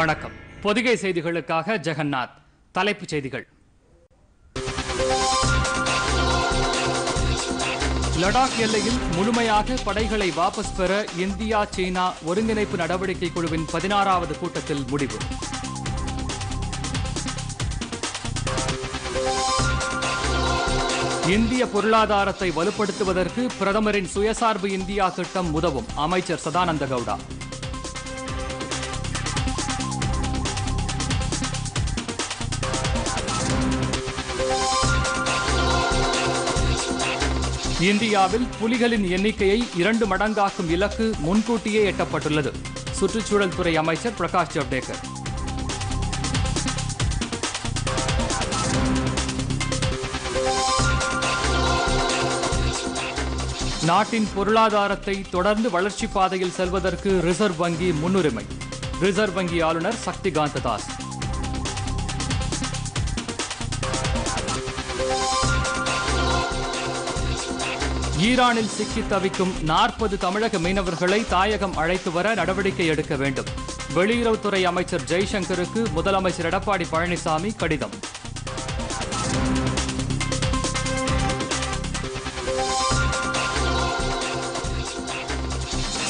வணக்கம் பொதிகை செய்திகளுக்காக ஜெகநாத் தலைப்புச் செய்திகள் லடாக் எல்லையில் முழுமையாக படைகளை வாபஸ் பெற இந்தியா சீனா ஒருங்கிணைப்பு நடவடிக்கை குழுவின் பதினாறாவது கூட்டத்தில் முடிவு இந்திய பொருளாதாரத்தை வலுப்படுத்துவதற்கு பிரதமரின் சுயசார்பு இந்தியா திட்டம் உதவும் அமைச்சர் சதானந்த கவுடா இந்தியாவில் புலிகளின் எண்ணிக்கையை இரண்டு மடங்காக்கும் இலக்கு முன்கூட்டியே எட்டப்பட்டுள்ளது சுற்றுச்சூழல் துறை அமைச்சர் பிரகாஷ் ஜவ்டேகர் நாட்டின் பொருளாதாரத்தை தொடர்ந்து வளர்ச்சிப் பாதையில் செல்வதற்கு ரிசர்வ் வங்கி முன்னுரிமை ரிசர்வ் வங்கி ஆளுநர் சக்திகாந்த தாஸ் ஈரானில் சிக்கி தவிக்கும் நாற்பது தமிழக மீனவர்களை தாயகம் அழைத்து வர நடவடிக்கை எடுக்க வேண்டும் வெளியுறவுத்துறை அமைச்சர் ஜெய்சங்கருக்கு முதலமைச்சர் எடப்பாடி பழனிசாமி கடிதம்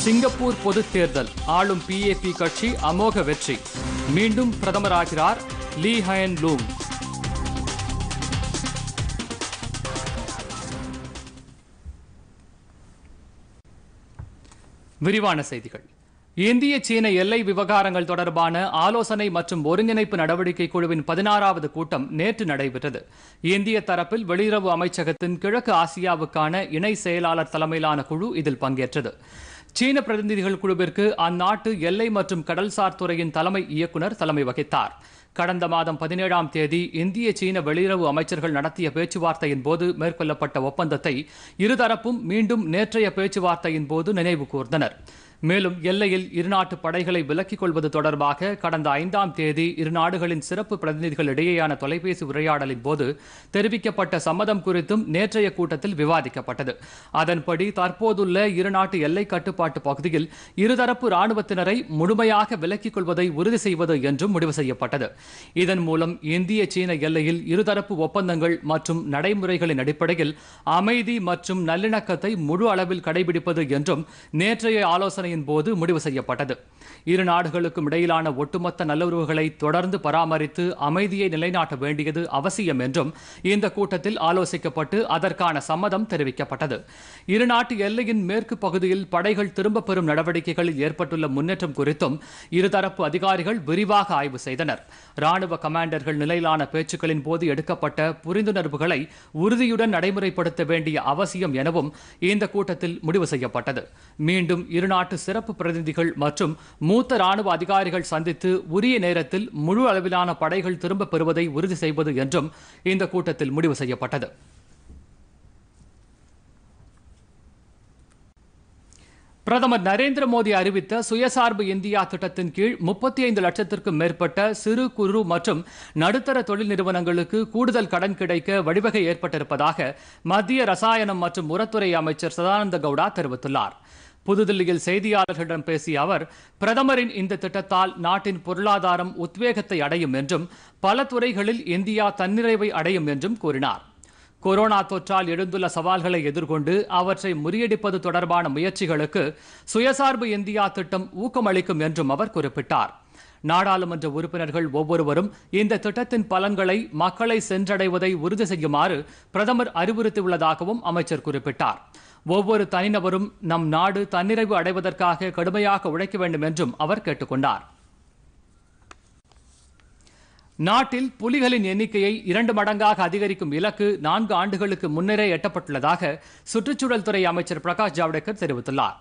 சிங்கப்பூர் பொதுத் தேர்தல் ஆளும் பிஏபி கட்சி அமோக வெற்றி மீண்டும் பிரதமராகிறார் லீ ஹயன் லூங் விரிவான செய்திகள் இந்திய சீன எல்லை விவகாரங்கள் தொடர்பான ஆலோசனை மற்றும் ஒருங்கிணைப்பு நடவடிக்கை குழுவின் பதினாறாவது கூட்டம் நேற்று நடைபெற்றது இந்திய தரப்பில் வெளியுறவு அமைச்சகத்தின் கிழக்கு ஆசியாவுக்கான இணை செயலாளர் தலைமையிலான குழு இதில் பங்கேற்றது சீன பிரதிநிதிகள் குழுவிற்கு அந்நாட்டு எல்லை மற்றும் கடல்சார் துறையின் தலைமை இயக்குநர் தலைமை வகித்தாா் கடந்த மாதம் பதினேழாம் தேதி இந்திய சீன வெளியுறவு அமைச்சர்கள் நடத்திய பேச்சுவார்த்தையின் போது மேற்கொள்ளப்பட்ட ஒப்பந்தத்தை இருதரப்பும் மீண்டும் நேற்றைய பேச்சுவார்த்தையின் போது நினைவு கூர்ந்தனர் மேலும் எல்லையில் இருநாட்டு படைகளை விலக்கிக் கொள்வது தொடர்பாக கடந்த ஐந்தாம் தேதி இரு நாடுகளின் சிறப்பு பிரதிநிதிகளிடையேயான தொலைபேசி உரையாடலின் போது தெரிவிக்கப்பட்ட சம்மதம் குறித்தும் நேற்றைய கூட்டத்தில் விவாதிக்கப்பட்டது அதன்படி தற்போதுள்ள இருநாட்டு எல்லை கட்டுப்பாட்டு பகுதியில் இருதரப்பு ராணுவத்தினரை முழுமையாக விலக்கிக் கொள்வதை உறுதி செய்வது என்றும் முடிவு செய்யப்பட்டது இதன் மூலம் இந்திய சீன எல்லையில் இருதரப்பு ஒப்பந்தங்கள் மற்றும் நடைமுறைகளின் அடிப்படையில் அமைதி மற்றும் நல்லிணக்கத்தை முழு அளவில் கடைபிடிப்பது என்றும் நேற்றைய ஆலோசனை ஆலோசனையின் போது முடிவு செய்யப்பட்டது இரு நாடுகளுக்கும் இடையிலான ஒட்டுமொத்த நல்லுறவுகளை தொடர்ந்து பராமரித்து அமைதியை நிலைநாட்ட வேண்டியது அவசியம் என்றும் இந்த கூட்டத்தில் ஆலோசிக்கப்பட்டு அதற்கான சம்மதம் தெரிவிக்கப்பட்டது இருநாட்டு எல்லையின் மேற்கு பகுதியில் படைகள் திரும்பப் பெறும் நடவடிக்கைகளில் ஏற்பட்டுள்ள முன்னேற்றம் குறித்தும் இருதரப்பு அதிகாரிகள் விரிவாக ஆய்வு செய்தனர் ராணுவ கமாண்டர்கள் நிலையிலான பேச்சுக்களின் போது எடுக்கப்பட்ட புரிந்துணர்வுகளை உறுதியுடன் நடைமுறைப்படுத்த வேண்டிய அவசியம் எனவும் இந்த கூட்டத்தில் முடிவு செய்யப்பட்டது மீண்டும் இருநாட்டு சிறப்பு பிரதிநிதிகள் மற்றும் மூத்த ராணுவ அதிகாரிகள் சந்தித்து உரிய நேரத்தில் முழு அளவிலான படைகள் திரும்பப் பெறுவதை உறுதி செய்வது என்றும் இந்த கூட்டத்தில் முடிவு செய்யப்பட்டது பிரதமர் நரேந்திர மோடி அறிவித்த சுயசார்பு இந்தியா திட்டத்தின் கீழ் முப்பத்தி ஐந்து லட்சத்திற்கும் மேற்பட்ட சிறு குறு மற்றும் நடுத்தர தொழில் நிறுவனங்களுக்கு கூடுதல் கடன் கிடைக்க வழிவகை ஏற்பட்டிருப்பதாக மத்திய ரசாயனம் மற்றும் உரத்துறை அமைச்சர் சதானந்த கவுடா தெரிவித்துள்ளார் புதுதில்லியில் செய்தியாளர்களிடம் பேசிய அவர் பிரதமரின் இந்த திட்டத்தால் நாட்டின் பொருளாதாரம் உத்வேகத்தை அடையும் என்றும் பல துறைகளில் இந்தியா தன்னிறைவை அடையும் என்றும் கூறினார் கொரோனா தொற்றால் எழுந்துள்ள சவால்களை எதிர்கொண்டு அவற்றை முறியடிப்பது தொடர்பான முயற்சிகளுக்கு சுயசார்பு இந்தியா திட்டம் ஊக்கமளிக்கும் என்றும் அவர் குறிப்பிட்டார் நாடாளுமன்ற உறுப்பினர்கள் ஒவ்வொருவரும் இந்த திட்டத்தின் பலன்களை மக்களை சென்றடைவதை உறுதி செய்யுமாறு பிரதமர் அறிவுறுத்தியுள்ளதாகவும் அமைச்சர் குறிப்பிட்டார் ஒவ்வொரு தனிநபரும் நம் நாடு தன்னிறைவு அடைவதற்காக கடுமையாக உழைக்க வேண்டும் என்றும் அவர் கேட்டுக்கொண்டார் நாட்டில் புலிகளின் எண்ணிக்கையை இரண்டு மடங்காக அதிகரிக்கும் இலக்கு நான்கு ஆண்டுகளுக்கு முன்னரே எட்டப்பட்டுள்ளதாக சுற்றுச்சூழல் துறை அமைச்சர் பிரகாஷ் ஜவடேகர் தெரிவித்துள்ளார்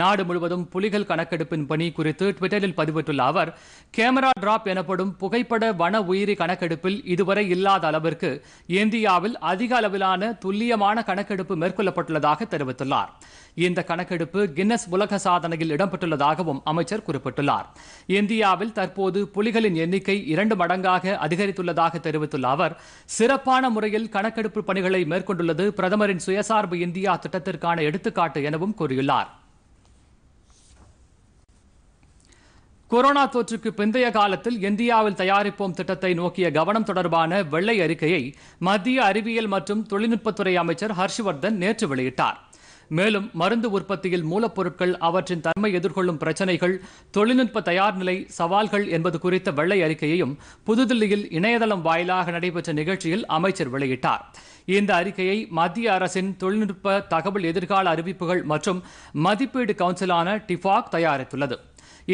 நாடு முழுவதும் புலிகள் கணக்கெடுப்பின் பணி குறித்து டுவிட்டரில் பதிவிட்டுள்ள அவர் கேமரா டிராப் எனப்படும் புகைப்பட வன உயிரி கணக்கெடுப்பில் இதுவரை இல்லாத அளவிற்கு இந்தியாவில் அதிக அளவிலான துல்லியமான கணக்கெடுப்பு மேற்கொள்ளப்பட்டுள்ளதாக தெரிவித்துள்ளார் இந்த கணக்கெடுப்பு கின்னஸ் உலக சாதனையில் இடம்பெற்றுள்ளதாகவும் அமைச்சர் குறிப்பிட்டுள்ளார் இந்தியாவில் தற்போது புலிகளின் எண்ணிக்கை இரண்டு மடங்காக அதிகரித்துள்ளதாக தெரிவித்துள்ள அவர் சிறப்பான முறையில் கணக்கெடுப்பு பணிகளை மேற்கொண்டுள்ளது பிரதமரின் சுயசார்பு இந்தியா திட்டத்திற்கான எடுத்துக்காட்டு எனவும் கூறியுள்ளார் கொரோனா தொற்றுக்கு பிந்தைய காலத்தில் இந்தியாவில் தயாரிப்போம் திட்டத்தை நோக்கிய கவனம் தொடர்பான வெள்ளை அறிக்கையை மத்திய அறிவியல் மற்றும் தொழில்நுட்பத்துறை அமைச்சர் ஹர்ஷ்வர்தன் நேற்று வெளியிட்டார் மேலும் மருந்து உற்பத்தியில் மூலப்பொருட்கள் அவற்றின் தன்மை எதிர்கொள்ளும் பிரச்சினைகள் தொழில்நுட்ப தயார் நிலை சவால்கள் என்பது குறித்த வெள்ளை அறிக்கையையும் புதுதில்லியில் இணையதளம் வாயிலாக நடைபெற்ற நிகழ்ச்சியில் அமைச்சர் வெளியிட்டார் இந்த அறிக்கையை மத்திய அரசின் தொழில்நுட்ப தகவல் எதிர்கால அறிவிப்புகள் மற்றும் மதிப்பீடு கவுன்சிலான டிஃபாக் தயாரித்துள்ளது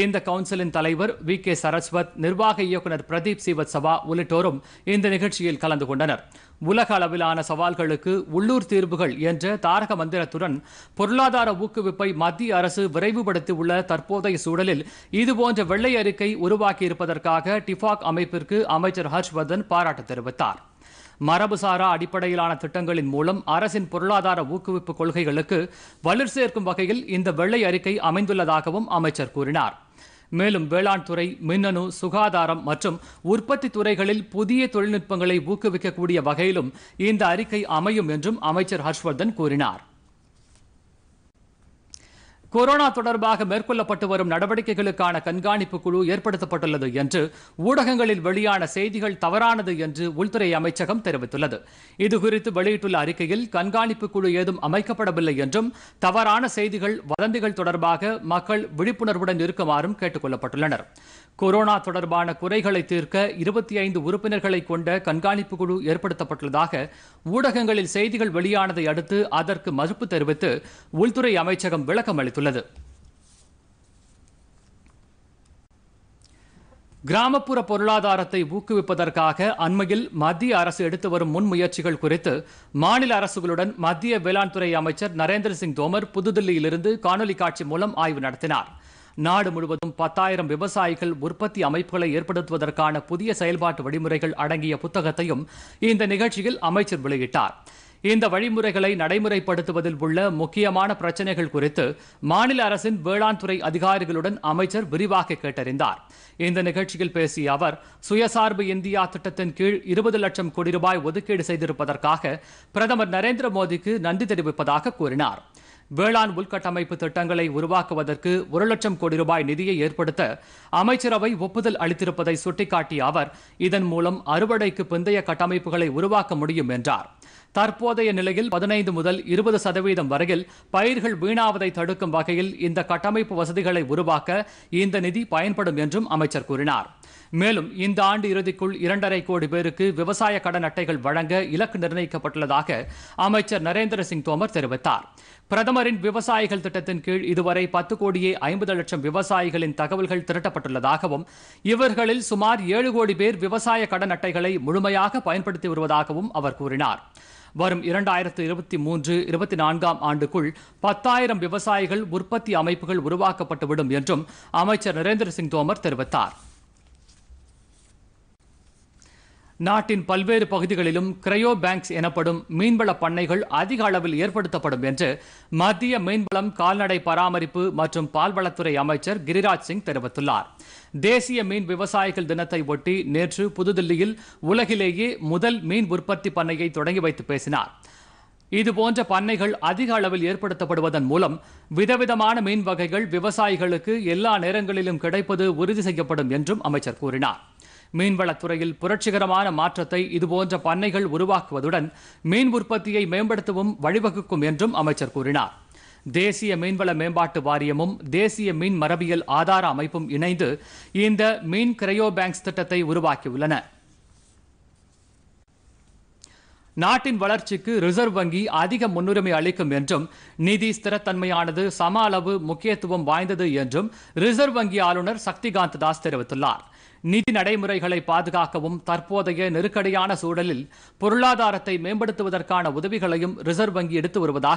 இந்த கவுன்சிலின் தலைவர் வி கே சரஸ்வத் நிர்வாக இயக்குநர் பிரதீப் சீவத்சவா உள்ளிட்டோரும் இந்த நிகழ்ச்சியில் கலந்து கொண்டனர் உலக அளவிலான சவால்களுக்கு உள்ளூர் தீர்வுகள் என்ற தாரக மந்திரத்துடன் பொருளாதார ஊக்குவிப்பை மத்திய அரசு விரைவுபடுத்தி உள்ள தற்போதைய சூழலில் இதுபோன்ற வெள்ளை அறிக்கை உருவாக்கியிருப்பதற்காக டிஃபாக் அமைப்பிற்கு அமைச்சர் ஹர்ஷ்வர்தன் பாராட்டு தெரிவித்தார் மரபுசாரா அடிப்படையிலான திட்டங்களின் மூலம் அரசின் பொருளாதார ஊக்குவிப்பு கொள்கைகளுக்கு வலிர் சேர்க்கும் வகையில் இந்த வெள்ளை அறிக்கை அமைந்துள்ளதாகவும் அமைச்சர் கூறினார் மேலும் வேளாண் துறை மின்னணு சுகாதாரம் மற்றும் உற்பத்தி துறைகளில் புதிய தொழில்நுட்பங்களை ஊக்குவிக்கக்கூடிய வகையிலும் இந்த அறிக்கை அமையும் என்றும் அமைச்சர் ஹர்ஷ்வர்தன் கூறினார் கொரோனா தொடர்பாக மேற்கொள்ளப்பட்டு வரும் நடவடிக்கைகளுக்கான கண்காணிப்பு குழு ஏற்படுத்தப்பட்டுள்ளது என்று ஊடகங்களில் வெளியான செய்திகள் தவறானது என்று உள்துறை அமைச்சகம் தெரிவித்துள்ளது இதுகுறித்து வெளியிட்டுள்ள அறிக்கையில் கண்காணிப்பு குழு ஏதும் அமைக்கப்படவில்லை என்றும் தவறான செய்திகள் வதந்திகள் தொடர்பாக மக்கள் விழிப்புணர்வுடன் இருக்குமாறும் கேட்டுக் கொள்ளப்பட்டுள்ளனர் கொரோனா தொடர்பான குறைகளை தீர்க்க இருபத்தி ஐந்து உறுப்பினர்களை கொண்ட கண்காணிப்பு குழு ஏற்படுத்தப்பட்டுள்ளதாக ஊடகங்களில் செய்திகள் வெளியானதை அடுத்து அதற்கு மறுப்பு தெரிவித்து உள்துறை அமைச்சகம் விளக்கம் அளித்துள்ளது கிராமப்புற பொருளாதாரத்தை ஊக்குவிப்பதற்காக அண்மையில் மத்திய அரசு எடுத்து வரும் முன்முயற்சிகள் குறித்து மாநில அரசுகளுடன் மத்திய வேளாண்துறை அமைச்சர் நரேந்திர சிங் தோமர் புதுதில்லியிலிருந்து காணொலி காட்சி மூலம் ஆய்வு நடத்தினார் நாடு முழுவதும் பத்தாயிரம் விவசாயிகள் உற்பத்தி அமைப்புகளை ஏற்படுத்துவதற்கான புதிய செயல்பாட்டு வழிமுறைகள் அடங்கிய புத்தகத்தையும் இந்த நிகழ்ச்சியில் அமைச்சர் வெளியிட்டார் இந்த வழிமுறைகளை நடைமுறைப்படுத்துவதில் உள்ள முக்கியமான பிரச்சனைகள் குறித்து மாநில அரசின் வேளாண் துறை அதிகாரிகளுடன் அமைச்சர் விரிவாக கேட்டறிந்தார் இந்த நிகழ்ச்சியில் பேசிய அவர் சுயசார்பு இந்தியா திட்டத்தின் கீழ் இருபது லட்சம் கோடி ரூபாய் ஒதுக்கீடு செய்திருப்பதற்காக பிரதமர் நரேந்திர மோடிக்கு நன்றி தெரிவிப்பதாக கூறினார் வேளாண் உள்கட்டமைப்பு திட்டங்களை உருவாக்குவதற்கு ஒரு லட்சம் கோடி ரூபாய் நிதியை ஏற்படுத்த அமைச்சரவை ஒப்புதல் அளித்திருப்பதை சுட்டிக்காட்டிய அவர் இதன் மூலம் அறுவடைக்கு பிந்தைய கட்டமைப்புகளை உருவாக்க முடியும் என்றார் தற்போதைய நிலையில் பதினைந்து முதல் இருபது சதவீதம் வரையில் பயிர்கள் வீணாவதை தடுக்கும் வகையில் இந்த கட்டமைப்பு வசதிகளை உருவாக்க இந்த நிதி பயன்படும் என்றும் அமைச்சர் கூறினார் மேலும் இந்த ஆண்டு இறுதிக்குள் இரண்டரை கோடி பேருக்கு விவசாய கடன் அட்டைகள் வழங்க இலக்கு நிர்ணயிக்கப்பட்டுள்ளதாக அமைச்சர் நரேந்திர சிங் தோமர் தெரிவித்தார் பிரதமரின் விவசாயிகள் திட்டத்தின் கீழ் இதுவரை பத்து கோடியே ஐம்பது லட்சம் விவசாயிகளின் தகவல்கள் திரட்டப்பட்டுள்ளதாகவும் இவர்களில் சுமார் ஏழு கோடி பேர் விவசாய கடன் அட்டைகளை முழுமையாக பயன்படுத்தி வருவதாகவும் அவர் கூறினார் வரும் இரண்டாயிரத்து இருபத்தி மூன்று இருபத்தி நான்காம் ஆண்டுக்குள் பத்தாயிரம் விவசாயிகள் உற்பத்தி அமைப்புகள் உருவாக்கப்பட்டுவிடும் என்றும் அமைச்சர் நரேந்திர சிங் தோமர் தெரிவித்தார் நாட்டின் பல்வேறு பகுதிகளிலும் கிரையோ பேங்க்ஸ் எனப்படும் மீன்வள பண்ணைகள் அதிக அளவில் ஏற்படுத்தப்படும் என்று மத்திய மீன்வளம் கால்நடை பராமரிப்பு மற்றும் பால்வளத்துறை அமைச்சர் கிரிராஜ் சிங் தெரிவித்துள்ளார் தேசிய மீன் விவசாயிகள் தினத்தை ஒட்டி நேற்று புதுதில்லியில் உலகிலேயே முதல் மீன் உற்பத்தி பண்ணையை தொடங்கி வைத்து பேசினார் இதுபோன்ற பண்ணைகள் அதிக அளவில் ஏற்படுத்தப்படுவதன் மூலம் விதவிதமான மீன் வகைகள் விவசாயிகளுக்கு எல்லா நேரங்களிலும் கிடைப்பது உறுதி செய்யப்படும் என்றும் அமைச்சர் கூறினார் மீன்வளத்துறையில் புரட்சிகரமான மாற்றத்தை இதுபோன்ற பண்ணைகள் உருவாக்குவதுடன் மீன் உற்பத்தியை மேம்படுத்தவும் வழிவகுக்கும் என்றும் அமைச்சர் கூறினார் தேசிய மீன்வள மேம்பாட்டு வாரியமும் தேசிய மீன் மரபியல் ஆதார அமைப்பும் இணைந்து இந்த மீன் கிரையோ பேங்க்ஸ் திட்டத்தை உருவாக்கியுள்ளன நாட்டின் வளர்ச்சிக்கு ரிசர்வ் வங்கி அதிக முன்னுரிமை அளிக்கும் என்றும் நிதி ஸ்திரத்தன்மையானது சம அளவு முக்கியத்துவம் வாய்ந்தது என்றும் ரிசர்வ் வங்கி ஆளுநர் சக்திகாந்த் தாஸ் தெரிவித்துள்ளார் நிதி நடைமுறைகளை பாதுகாக்கவும் தற்போதைய நெருக்கடியான சூழலில் பொருளாதாரத்தை மேம்படுத்துவதற்கான உதவிகளையும் ரிசர்வ் வங்கி எடுத்து வருவதாக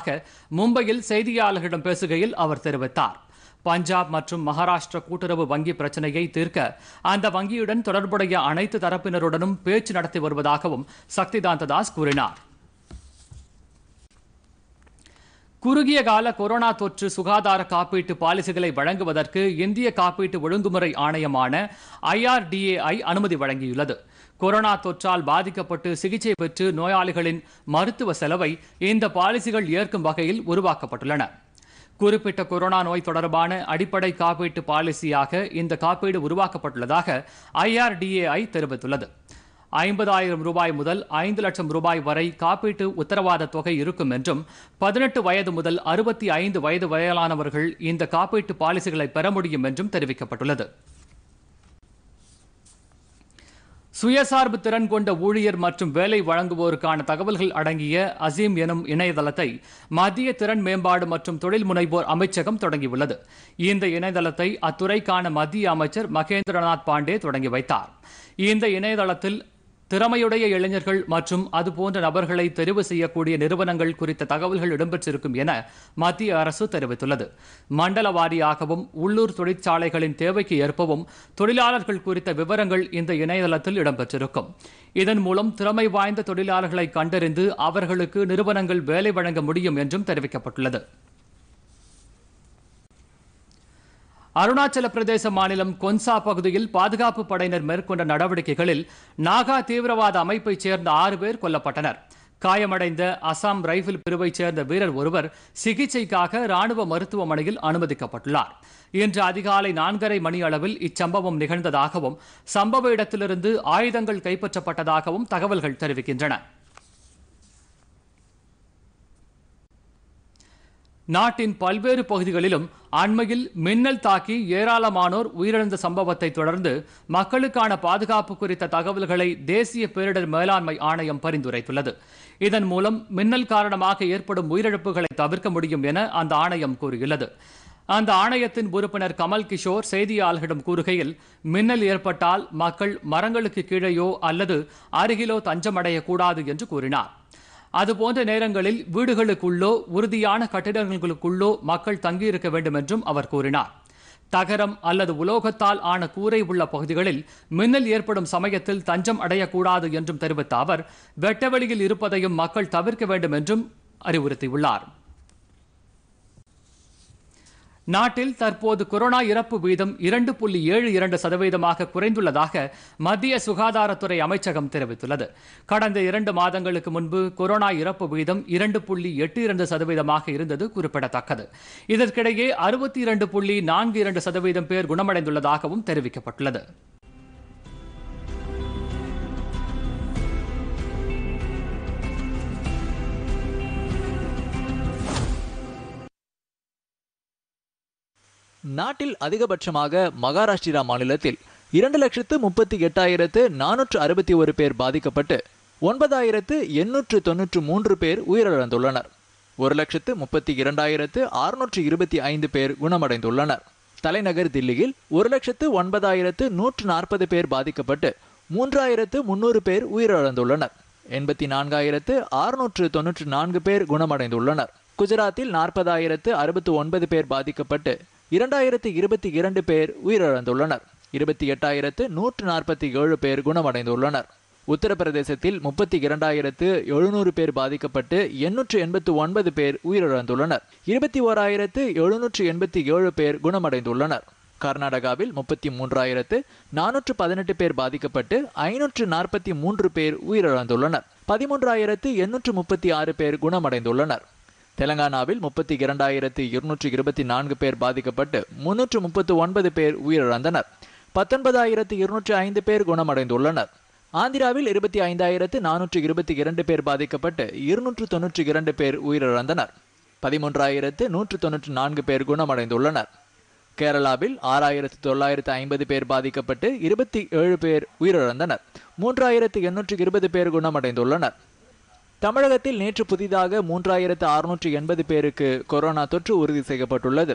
மும்பையில் செய்தியாளர்களிடம் பேசுகையில் அவர் தெரிவித்தார் பஞ்சாப் மற்றும் மகாராஷ்டிர கூட்டுறவு வங்கி பிரச்சனையை தீர்க்க அந்த வங்கியுடன் தொடர்புடைய அனைத்து தரப்பினருடனும் பேச்சு நடத்தி வருவதாகவும் சக்திகாந்த தாஸ் கூறினார் குறுகிய கால கொரோனா தொற்று சுகாதார காப்பீட்டு பாலிசிகளை வழங்குவதற்கு இந்திய காப்பீட்டு ஒழுங்குமுறை ஆணையமான ஐஆர்டிஏஐ அனுமதி வழங்கியுள்ளது கொரோனா தொற்றால் பாதிக்கப்பட்டு சிகிச்சை பெற்று நோயாளிகளின் மருத்துவ செலவை இந்த பாலிசிகள் ஏற்கும் வகையில் உருவாக்கப்பட்டுள்ளன குறிப்பிட்ட கொரோனா நோய் தொடர்பான அடிப்படை காப்பீட்டு பாலிசியாக இந்த காப்பீடு உருவாக்கப்பட்டுள்ளதாக ஐஆர்டிஏஐ தெரிவித்துள்ளது ஐம்பதாயிரம் ரூபாய் முதல் ஐந்து லட்சம் ரூபாய் வரை காப்பீட்டு உத்தரவாத தொகை இருக்கும் என்றும் பதினெட்டு வயது முதல் அறுபத்தி ஐந்து வயது வரையிலானவர்கள் இந்த காப்பீட்டு பாலிசிகளை பெற முடியும் என்றும் தெரிவிக்கப்பட்டுள்ளது சுயசார்பு திறன் கொண்ட ஊழியர் மற்றும் வேலை வழங்குவோருக்கான தகவல்கள் அடங்கிய அசீம் எனும் இணையதளத்தை மத்திய திறன் மேம்பாடு மற்றும் தொழில் முனைவோர் அமைச்சகம் தொடங்கியுள்ளது இந்த இணையதளத்தை அத்துறைக்கான மத்திய அமைச்சர் மகேந்திரநாத் பாண்டே தொடங்கி வைத்தார் இந்த இணையதளத்தில் திறமையுடைய இளைஞர்கள் மற்றும் அதுபோன்ற நபர்களை தெரிவு செய்யக்கூடிய நிறுவனங்கள் குறித்த தகவல்கள் இடம்பெற்றிருக்கும் என மத்திய அரசு தெரிவித்துள்ளது மண்டல வாரியாகவும் உள்ளூர் தொழிற்சாலைகளின் தேவைக்கு ஏற்பவும் தொழிலாளர்கள் குறித்த விவரங்கள் இந்த இணையதளத்தில் இடம்பெற்றிருக்கும் இதன் மூலம் திறமை வாய்ந்த தொழிலாளர்களை கண்டறிந்து அவர்களுக்கு நிறுவனங்கள் வேலை வழங்க முடியும் என்றும் தெரிவிக்கப்பட்டுள்ளது அருணாச்சல பிரதேச மாநிலம் கொன்சா பகுதியில் பாதுகாப்பு படையினர் மேற்கொண்ட நடவடிக்கைகளில் நாகா தீவிரவாத அமைப்பைச் சேர்ந்த ஆறு பேர் கொல்லப்பட்டனர் காயமடைந்த அசாம் ரைபிள் பிரிவைச் சேர்ந்த வீரர் ஒருவர் சிகிச்சைக்காக ராணுவ மருத்துவமனையில் அனுமதிக்கப்பட்டுள்ளார் இன்று அதிகாலை நான்கரை மணி அளவில் இச்சம்பவம் நிகழ்ந்ததாகவும் சம்பவ இடத்திலிருந்து ஆயுதங்கள் கைப்பற்றப்பட்டதாகவும் தகவல்கள் தெரிவிக்கின்றன நாட்டின் பல்வேறு பகுதிகளிலும் அண்மையில் மின்னல் தாக்கி ஏராளமானோர் உயிரிழந்த சம்பவத்தை தொடர்ந்து மக்களுக்கான பாதுகாப்பு குறித்த தகவல்களை தேசிய பேரிடர் மேலாண்மை ஆணையம் பரிந்துரைத்துள்ளது இதன் மூலம் மின்னல் காரணமாக ஏற்படும் உயிரிழப்புகளை தவிர்க்க முடியும் என அந்த ஆணையம் கூறியுள்ளது அந்த ஆணையத்தின் உறுப்பினர் கமல் கிஷோர் செய்தியாளர்களிடம் கூறுகையில் மின்னல் ஏற்பட்டால் மக்கள் மரங்களுக்கு கீழேயோ அல்லது அருகிலோ தஞ்சமடையக்கூடாது என்று கூறினார் அதுபோன்ற நேரங்களில் வீடுகளுக்குள்ளோ உறுதியான கட்டிடங்களுக்குள்ளோ மக்கள் தங்கியிருக்க வேண்டும் என்றும் அவர் கூறினார் தகரம் அல்லது உலோகத்தால் ஆன கூரை உள்ள பகுதிகளில் மின்னல் ஏற்படும் சமயத்தில் தஞ்சம் அடையக்கூடாது என்றும் தெரிவித்த அவர் வெட்டவெளியில் இருப்பதையும் மக்கள் தவிர்க்க வேண்டும் என்றும் அறிவுறுத்தியுள்ளார் நாட்டில் தற்போது கொரோனா இறப்பு வீதம் இரண்டு புள்ளி ஏழு இரண்டு சதவீதமாக குறைந்துள்ளதாக மத்திய சுகாதாரத்துறை அமைச்சகம் தெரிவித்துள்ளது கடந்த இரண்டு மாதங்களுக்கு முன்பு கொரோனா இறப்பு வீதம் இரண்டு புள்ளி எட்டு இரண்டு சதவீதமாக இருந்தது குறிப்பிடத்தக்கது இதற்கிடையே அறுபத்தி இரண்டு புள்ளி நான்கு இரண்டு சதவீதம் பேர் குணமடைந்துள்ளதாகவும் தெரிவிக்கப்பட்டுள்ளது நாட்டில் அதிகபட்சமாக மகாராஷ்டிரா மாநிலத்தில் இரண்டு லட்சத்து முப்பத்தி எட்டாயிரத்து நானூற்று அறுபத்தி ஒரு பேர் பாதிக்கப்பட்டு ஒன்பதாயிரத்து எண்ணூற்று தொன்னூற்று மூன்று பேர் உயிரிழந்துள்ளனர் ஒரு லட்சத்து முப்பத்தி இரண்டாயிரத்து அறுநூற்று இருபத்தி ஐந்து பேர் குணமடைந்துள்ளனர் தலைநகர் தில்லியில் ஒரு லட்சத்து ஒன்பதாயிரத்து நூற்று நாற்பது பேர் பாதிக்கப்பட்டு மூன்றாயிரத்து முன்னூறு பேர் உயிரிழந்துள்ளனர் எண்பத்தி நான்காயிரத்து அறுநூற்று தொன்னூற்று நான்கு பேர் குணமடைந்துள்ளனர் குஜராத்தில் நாற்பதாயிரத்து அறுபத்து ஒன்பது பேர் பாதிக்கப்பட்டு இரண்டாயிரத்தி இருபத்தி இரண்டு பேர் உயிரிழந்துள்ளனர் இருபத்தி எட்டாயிரத்து நூற்று நாற்பத்தி ஏழு பேர் குணமடைந்துள்ளனர் உத்தரப்பிரதேசத்தில் முப்பத்தி இரண்டாயிரத்து எழுநூறு பேர் பாதிக்கப்பட்டு எண்ணூற்று எண்பத்து ஒன்பது பேர் உயிரிழந்துள்ளனர் இருபத்தி ஓராயிரத்து எழுநூற்று எண்பத்தி ஏழு பேர் குணமடைந்துள்ளனர் கர்நாடகாவில் முப்பத்தி மூன்றாயிரத்து நானூற்று பதினெட்டு பேர் பாதிக்கப்பட்டு ஐநூற்று நாற்பத்தி மூன்று பேர் உயிரிழந்துள்ளனர் பதிமூன்றாயிரத்து எண்ணூற்று முப்பத்தி ஆறு பேர் குணமடைந்துள்ளனர் தெலங்கானாவில் முப்பத்தி இரண்டாயிரத்தி இருநூற்றி இருபத்தி நான்கு பேர் பாதிக்கப்பட்டு முன்னூற்று முப்பத்து ஒன்பது பேர் உயிரிழந்தனர் பத்தொன்பதாயிரத்து இருநூற்றி ஐந்து பேர் குணமடைந்துள்ளனர் ஆந்திராவில் இருபத்தி ஐந்தாயிரத்து நானூற்று இருபத்தி இரண்டு பேர் பாதிக்கப்பட்டு இருநூற்று தொன்னூற்றி இரண்டு பேர் உயிரிழந்தனர் பதிமூன்றாயிரத்து நூற்று தொன்னூற்று நான்கு பேர் குணமடைந்துள்ளனர் கேரளாவில் ஆறாயிரத்து தொள்ளாயிரத்து ஐம்பது பேர் பாதிக்கப்பட்டு இருபத்தி ஏழு பேர் உயிரிழந்தனர் மூன்றாயிரத்து எண்ணூற்று இருபது பேர் குணமடைந்துள்ளனர் தமிழகத்தில் நேற்று புதிதாக மூன்றாயிரத்து அறுநூற்றி எண்பது பேருக்கு கொரோனா தொற்று உறுதி செய்யப்பட்டுள்ளது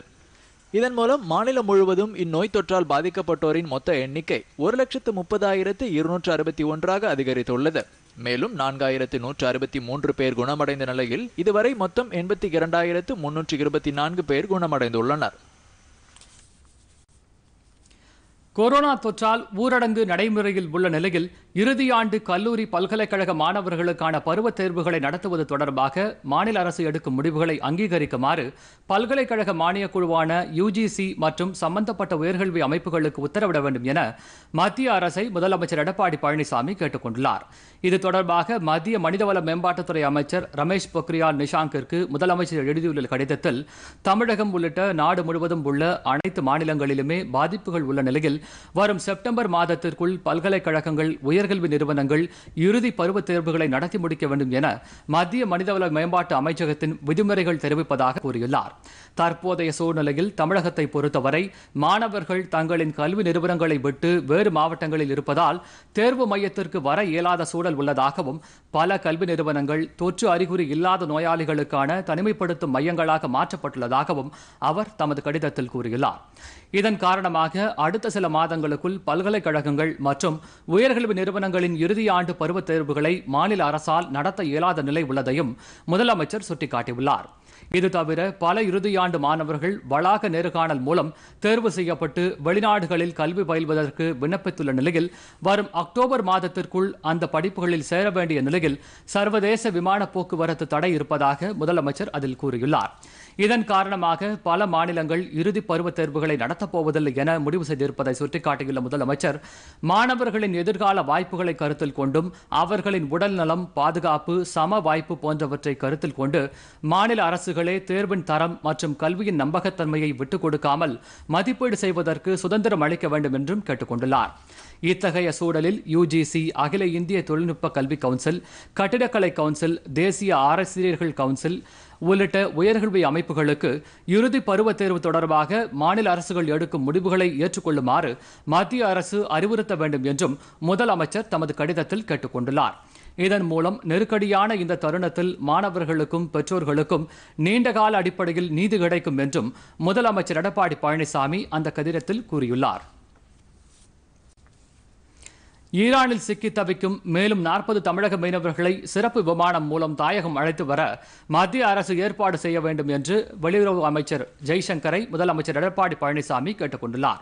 இதன் மூலம் மாநிலம் முழுவதும் இந்நோய் தொற்றால் பாதிக்கப்பட்டோரின் மொத்த எண்ணிக்கை ஒரு லட்சத்து முப்பதாயிரத்து இருநூற்று அறுபத்தி ஒன்றாக அதிகரித்துள்ளது மேலும் நான்காயிரத்து நூற்று அறுபத்தி மூன்று பேர் குணமடைந்த நிலையில் இதுவரை மொத்தம் எண்பத்தி இரண்டாயிரத்து முன்னூற்று இருபத்தி நான்கு பேர் குணமடைந்துள்ளனர் கொரோனா தொற்றால் ஊரடங்கு நடைமுறையில் உள்ள நிலையில் இறுதியாண்டு கல்லூரி பல்கலைக்கழக மாணவர்களுக்கான பருவத் தேர்வுகளை நடத்துவது தொடர்பாக மாநில அரசு எடுக்கும் முடிவுகளை அங்கீகரிக்குமாறு பல்கலைக்கழக மானியக் குழுவான யுஜிசி மற்றும் சம்பந்தப்பட்ட உயர்கல்வி அமைப்புகளுக்கு உத்தரவிட வேண்டும் என மத்திய அரசை முதலமைச்சர் எடப்பாடி பழனிசாமி கேட்டுக் கொண்டுள்ளார் இது தொடர்பாக மத்திய மனிதவள மேம்பாட்டுத்துறை அமைச்சர் ரமேஷ் பொக்ரியால் நிஷாங்கிற்கு முதலமைச்சர் எழுதியுள்ள கடிதத்தில் தமிழகம் உள்ளிட்ட நாடு முழுவதும் உள்ள அனைத்து மாநிலங்களிலுமே பாதிப்புகள் உள்ள நிலையில் வரும் செப்டம்பர் மாதத்திற்குள் பல்கலைக்கழகங்கள் உயர்கல்வி நிறுவனங்கள் இறுதி பருவத் தேர்வுகளை நடத்தி முடிக்க வேண்டும் என மத்திய மனிதவள மேம்பாட்டு அமைச்சகத்தின் விதிமுறைகள் தெரிவிப்பதாக கூறியுள்ளார் தற்போதைய சூழ்நிலையில் தமிழகத்தை பொறுத்தவரை மாணவர்கள் தங்களின் கல்வி நிறுவனங்களை விட்டு வேறு மாவட்டங்களில் இருப்பதால் தேர்வு மையத்திற்கு வர இயலாத சூழல் உள்ளதாகவும் பல கல்வி நிறுவனங்கள் தொற்று அறிகுறி இல்லாத நோயாளிகளுக்கான தனிமைப்படுத்தும் மையங்களாக மாற்றப்பட்டுள்ளதாகவும் அவர் தமது கடிதத்தில் கூறியுள்ளார் இதன் காரணமாக அடுத்த சில மாதங்களுக்குள் பல்கலைக்கழகங்கள் மற்றும் உயர்கல்வி நிறுவனங்களின் இறுதி ஆண்டு பருவத் தேர்வுகளை மாநில அரசால் நடத்த இயலாத நிலை உள்ளதையும் முதலமைச்சர் சுட்டிக்காட்டியுள்ளார் இது தவிர பல இறுதியாண்டு மாணவர்கள் வளாக நேர்காணல் மூலம் தேர்வு செய்யப்பட்டு வெளிநாடுகளில் கல்வி பயில்வதற்கு விண்ணப்பித்துள்ள நிலையில் வரும் அக்டோபர் மாதத்திற்குள் அந்த படிப்புகளில் சேர வேண்டிய நிலையில் சர்வதேச விமான போக்குவரத்து தடை இருப்பதாக முதலமைச்சர் அதில் கூறியுள்ளார் இதன் காரணமாக பல மாநிலங்கள் இறுதி பருவத் தேர்வுகளை நடத்தப்போவதில்லை என முடிவு செய்திருப்பதை சுட்டிக்காட்டியுள்ள முதலமைச்சர் மாணவர்களின் எதிர்கால வாய்ப்புகளை கருத்தில் கொண்டும் அவர்களின் உடல்நலம் பாதுகாப்பு சம வாய்ப்பு போன்றவற்றை கருத்தில் கொண்டு மாநில அரசுகளே தேர்வின் தரம் மற்றும் கல்வியின் நம்பகத்தன்மையை விட்டுக் கொடுக்காமல் மதிப்பீடு செய்வதற்கு சுதந்திரம் அளிக்க வேண்டும் என்றும் கேட்டுக் கொண்டுள்ளார் இத்தகைய சூழலில் யுஜிசி அகில இந்திய தொழில்நுட்ப கல்வி கவுன்சில் கட்டிடக்கலை கவுன்சில் தேசிய ஆசிரியர்கள் கவுன்சில் உள்ளிட்ட உயர்கல்வி அமைப்புகளுக்கு இறுதி பருவத் தேர்வு தொடர்பாக மாநில அரசுகள் எடுக்கும் முடிவுகளை ஏற்றுக்கொள்ளுமாறு மத்திய அரசு அறிவுறுத்த வேண்டும் என்றும் முதலமைச்சர் தமது கடிதத்தில் கேட்டுக் கொண்டுள்ளார் இதன் மூலம் நெருக்கடியான இந்த தருணத்தில் மாணவர்களுக்கும் பெற்றோர்களுக்கும் நீண்டகால அடிப்படையில் நீதி கிடைக்கும் என்றும் முதலமைச்சர் எடப்பாடி பழனிசாமி அந்த கடிதத்தில் கூறியுள்ளார் ஈரானில் சிக்கி தவிக்கும் மேலும் நாற்பது தமிழக மீனவர்களை சிறப்பு விமானம் மூலம் தாயகம் அழைத்து வர மத்திய அரசு ஏற்பாடு செய்ய வேண்டும் என்று வெளியுறவு அமைச்சர் ஜெய்சங்கரை முதலமைச்சர் எடப்பாடி பழனிசாமி கேட்டுக் கொண்டுள்ளார்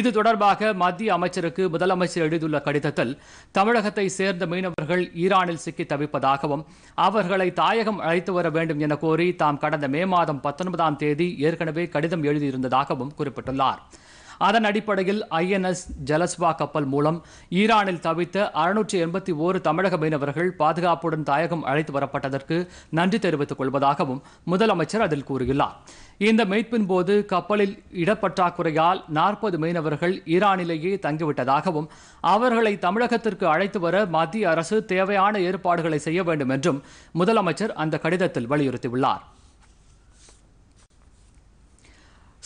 இது தொடர்பாக மத்திய அமைச்சருக்கு முதலமைச்சர் எழுதியுள்ள கடிதத்தில் தமிழகத்தை சேர்ந்த மீனவர்கள் ஈரானில் சிக்கி தவிப்பதாகவும் அவர்களை தாயகம் அழைத்து வர வேண்டும் என கோரி தாம் கடந்த மே மாதம் பத்தொன்பதாம் தேதி ஏற்கனவே கடிதம் எழுதியிருந்ததாகவும் குறிப்பிட்டுள்ளார் அதன் அடிப்படையில் ஐஎன்எஸ் ஜலஸ்வா கப்பல் மூலம் ஈரானில் தவித்த அறுநூற்றி எண்பத்தி ஓரு தமிழக மீனவர்கள் பாதுகாப்புடன் தாயகம் அழைத்து வரப்பட்டதற்கு நன்றி தெரிவித்துக் கொள்வதாகவும் முதலமைச்சர் அதில் கூறியுள்ளார் இந்த மீட்பின் போது கப்பலில் இடப்பற்றாக்குறையால் நாற்பது மீனவர்கள் ஈரானிலேயே தங்கிவிட்டதாகவும் அவர்களை தமிழகத்திற்கு அழைத்து வர மத்திய அரசு தேவையான ஏற்பாடுகளை செய்ய வேண்டும் என்றும் முதலமைச்சர் அந்த கடிதத்தில் வலியுறுத்தியுள்ளார்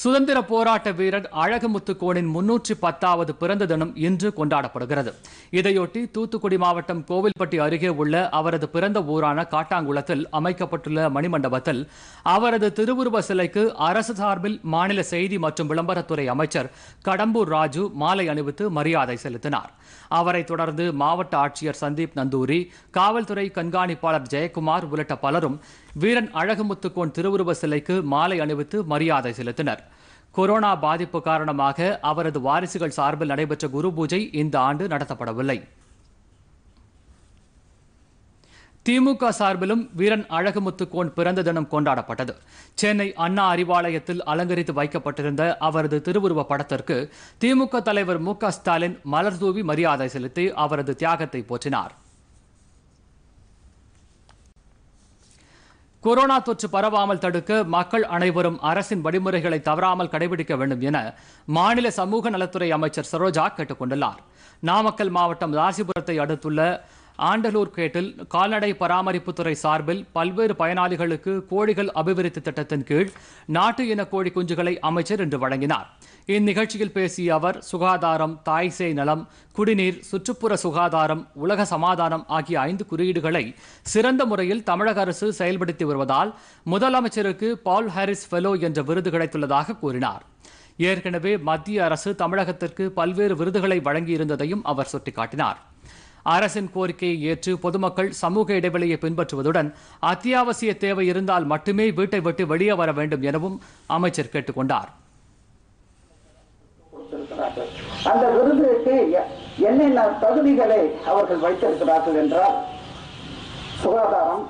சுதந்திர போராட்ட வீரர் அழகமுத்துக்கோனின் முன்னூற்றி பத்தாவது பிறந்த தினம் இன்று கொண்டாடப்படுகிறது இதையொட்டி தூத்துக்குடி மாவட்டம் கோவில்பட்டி அருகே உள்ள அவரது பிறந்த ஊரான காட்டாங்குளத்தில் அமைக்கப்பட்டுள்ள மணிமண்டபத்தில் அவரது திருவுருவ சிலைக்கு அரசு சார்பில் மாநில செய்தி மற்றும் விளம்பரத்துறை அமைச்சர் கடம்பூர் ராஜு மாலை அணிவித்து மரியாதை செலுத்தினார் அவரை தொடர்ந்து மாவட்ட ஆட்சியர் சந்தீப் நந்தூரி காவல்துறை கண்காணிப்பாளர் ஜெயக்குமார் உள்ளிட்ட பலரும் வீரன் அழகுமுத்துக்கோன் திருவுருவ சிலைக்கு மாலை அணிவித்து மரியாதை செலுத்தினர் கொரோனா பாதிப்பு காரணமாக அவரது வாரிசுகள் சார்பில் நடைபெற்ற குரு பூஜை இந்த ஆண்டு நடத்தப்படவில்லை திமுக சார்பிலும் வீரன் அழகுமுத்துக்கோன் பிறந்த தினம் கொண்டாடப்பட்டது சென்னை அண்ணா அறிவாலயத்தில் அலங்கரித்து வைக்கப்பட்டிருந்த அவரது திருவுருவ படத்திற்கு திமுக தலைவர் மு ஸ்டாலின் மலர் தூவி மரியாதை செலுத்தி அவரது தியாகத்தை போற்றினார் கொரோனா தொற்று பரவாமல் தடுக்க மக்கள் அனைவரும் அரசின் வழிமுறைகளை தவறாமல் கடைபிடிக்க வேண்டும் என மாநில சமூக நலத்துறை அமைச்சர் சரோஜா கேட்டுக்கொண்டுள்ளார் நாமக்கல் மாவட்டம் ராசிபுரத்தை அடுத்துள்ள ஆண்டலூர் கேட்டில் கால்நடை பராமரிப்புத்துறை சார்பில் பல்வேறு பயனாளிகளுக்கு கோழிகள் அபிவிருத்தி திட்டத்தின் கீழ் நாட்டு இன கோழி குஞ்சுகளை அமைச்சர் இன்று வழங்கினார் இந்நிகழ்ச்சியில் பேசிய அவர் சுகாதாரம் தாய்சேய் நலம் குடிநீர் சுற்றுப்புற சுகாதாரம் உலக சமாதானம் ஆகிய ஐந்து குறியீடுகளை சிறந்த முறையில் தமிழக அரசு செயல்படுத்தி வருவதால் முதலமைச்சருக்கு பால் ஹாரிஸ் ஃபெலோ என்ற விருது கிடைத்துள்ளதாக கூறினார் ஏற்கனவே மத்திய அரசு தமிழகத்திற்கு பல்வேறு விருதுகளை வழங்கியிருந்ததையும் அவர் சுட்டிக்காட்டினார் அரசின் கோரிக்கையை ஏற்று பொதுமக்கள் சமூக இடைவெளியை பின்பற்றுவதுடன் அத்தியாவசிய தேவை இருந்தால் மட்டுமே வீட்டை விட்டு வெளியே வர வேண்டும் எனவும் அமைச்சர் கேட்டுக்கொண்டார் அந்த விருதுக்கு என்னென்ன தகுதிகளை அவர்கள் வைத்திருக்கிறார்கள் என்றால் சுகாதாரம்